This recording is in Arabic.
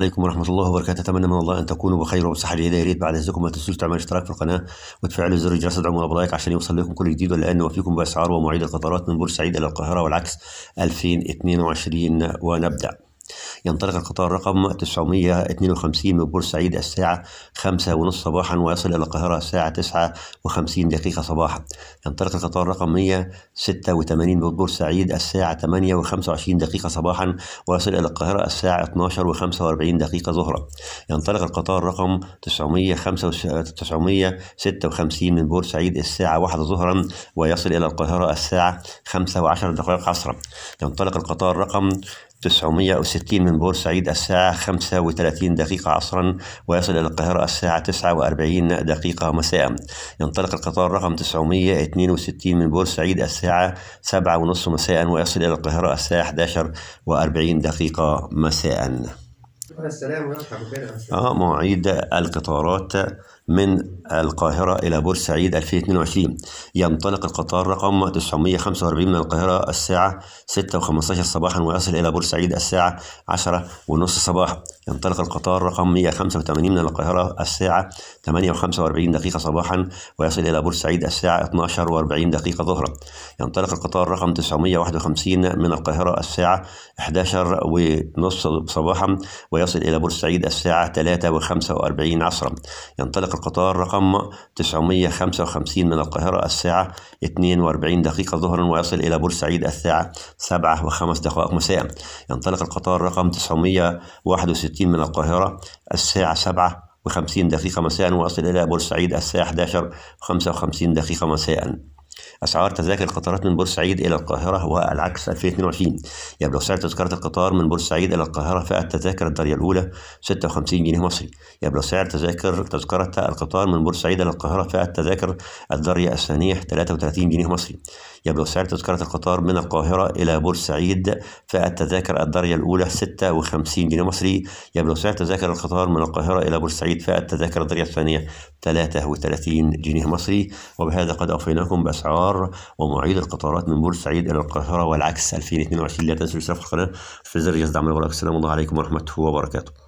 عليكم ورحمة الله وبركاته أتمنى من الله أن تكونوا بخير وبصحة جيدة يا ريت بعد إذنكم ما تنسوش تعملوا اشتراك في القناة وتفعلوا زر الجرس وتدعموا لايك عشان يوصل لكم كل جديد ولأن وفيكم بأسعار ومواعيد القطارات من بورسعيد إلى القاهرة والعكس 2022 ونبدأ ينطلق القطار رقم 952 من بورسعيد الساعة 5:30 صباحا ويصل إلى القاهرة الساعة 9:50 دقيقة صباحا. ينطلق القطار رقم 186 من بورسعيد الساعة 8:25 دقيقة صباحا ويصل إلى القاهرة الساعة 12:45 دقيقة ظهرا. ينطلق القطار رقم 956 من بورسعيد الساعة 1 ظهرا ويصل إلى القاهرة الساعة 5:10 دقائق عصرا. ينطلق القطار رقم 960 من بورسعيد الساعة 35 دقيقة عصرا ويصل إلى القاهرة الساعة 49 دقيقة مساء ينطلق القطار رقم 962 من بورسعيد الساعة 7 ونصف مساء ويصل إلى القاهرة الساعة 11 و40 دقيقة مساء السلام اه مواعيد القطارات من القاهرة إلى بورسعيد 2022 ينطلق القطار رقم 945 من القاهرة الساعة 6:15 صباحا ويصل إلى بورسعيد الساعة 10:30 صباحا ينطلق القطار رقم 185 من القاهرة الساعة 8:45 دقيقة صباحا ويصل إلى بورسعيد الساعة 12:40 دقيقة ظهرا ينطلق القطار رقم 951 من القاهرة الساعة 11:30 صباحا ويصل إلى بورسعيد الساعة 3:45 عصرا ينطلق القطار رقم 955 من القاهرة الساعة 42 دقيقة ظهرا ويصل إلى بورسعيد الساعة 7:05 دقائق مساء ينطلق القطار رقم 961 من القاهرة الساعة 7 و50 دقيقة مساء ويصل إلى بورسعيد الساعة 11 و55 دقيقة مساءً أسعار تذاكر القطارات من بورسعيد إلى القاهرة والعكس 2022 يبلغ سعر تذكرة القطار من بورسعيد إلى القاهرة فئة تذاكر الدرجة الأولى 56 جنيه مصري يبلغ سعر تذاكر تذكرة القطار من بورسعيد إلى القاهرة فئة تذاكر الدرجة الثانية 33 جنيه مصري يبلغ سعر تذكرة القطار من القاهرة إلى بورسعيد فئة تذاكر الدرجة الأولى 56 جنيه مصري يبلغ سعر تذاكر القطار من القاهرة إلى بورسعيد فئة تذاكر الدرجة الثانية 33 جنيه مصري وبهذا قد أوفيناكم بأسعار القطار ومعيد القطارات من بورسعيد إلى القاهرة والعكس 2022 لا تنسوا الاشتراك في القناة في زر الجرس دعم السلام الله عليكم ورحمة الله وبركاته